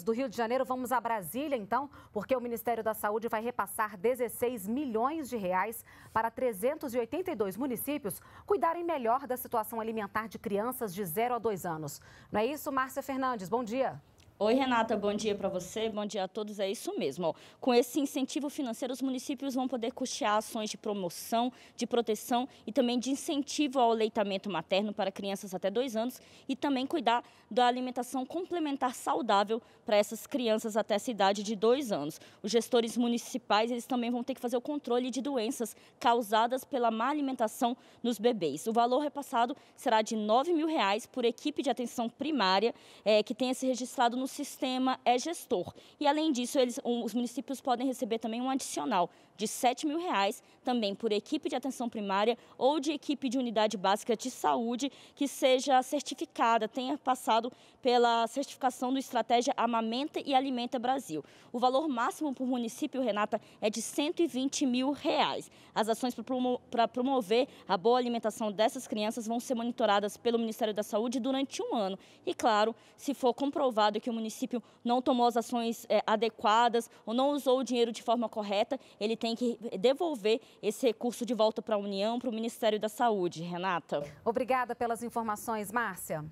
Do Rio de Janeiro, vamos a Brasília, então, porque o Ministério da Saúde vai repassar 16 milhões de reais para 382 municípios cuidarem melhor da situação alimentar de crianças de 0 a 2 anos. Não é isso, Márcia Fernandes? Bom dia. Oi, Renata, bom dia para você, bom dia a todos. É isso mesmo. Com esse incentivo financeiro, os municípios vão poder custear ações de promoção, de proteção e também de incentivo ao leitamento materno para crianças até dois anos e também cuidar da alimentação complementar saudável para essas crianças até essa idade de dois anos. Os gestores municipais eles também vão ter que fazer o controle de doenças causadas pela má alimentação nos bebês. O valor repassado será de R$ 9 mil reais por equipe de atenção primária é, que tenha se registrado no sistema é gestor. E, além disso, eles, os municípios podem receber também um adicional de R$ 7 mil, reais, também por equipe de atenção primária ou de equipe de unidade básica de saúde que seja certificada, tenha passado pela certificação do Estratégia Amamenta e Alimenta Brasil. O valor máximo por município, Renata, é de R$ 120 mil. Reais. As ações para promover a boa alimentação dessas crianças vão ser monitoradas pelo Ministério da Saúde durante um ano. E, claro, se for comprovado que o município não tomou as ações é, adequadas ou não usou o dinheiro de forma correta, ele tem que devolver esse recurso de volta para a União, para o Ministério da Saúde. Renata. Obrigada pelas informações, Márcia.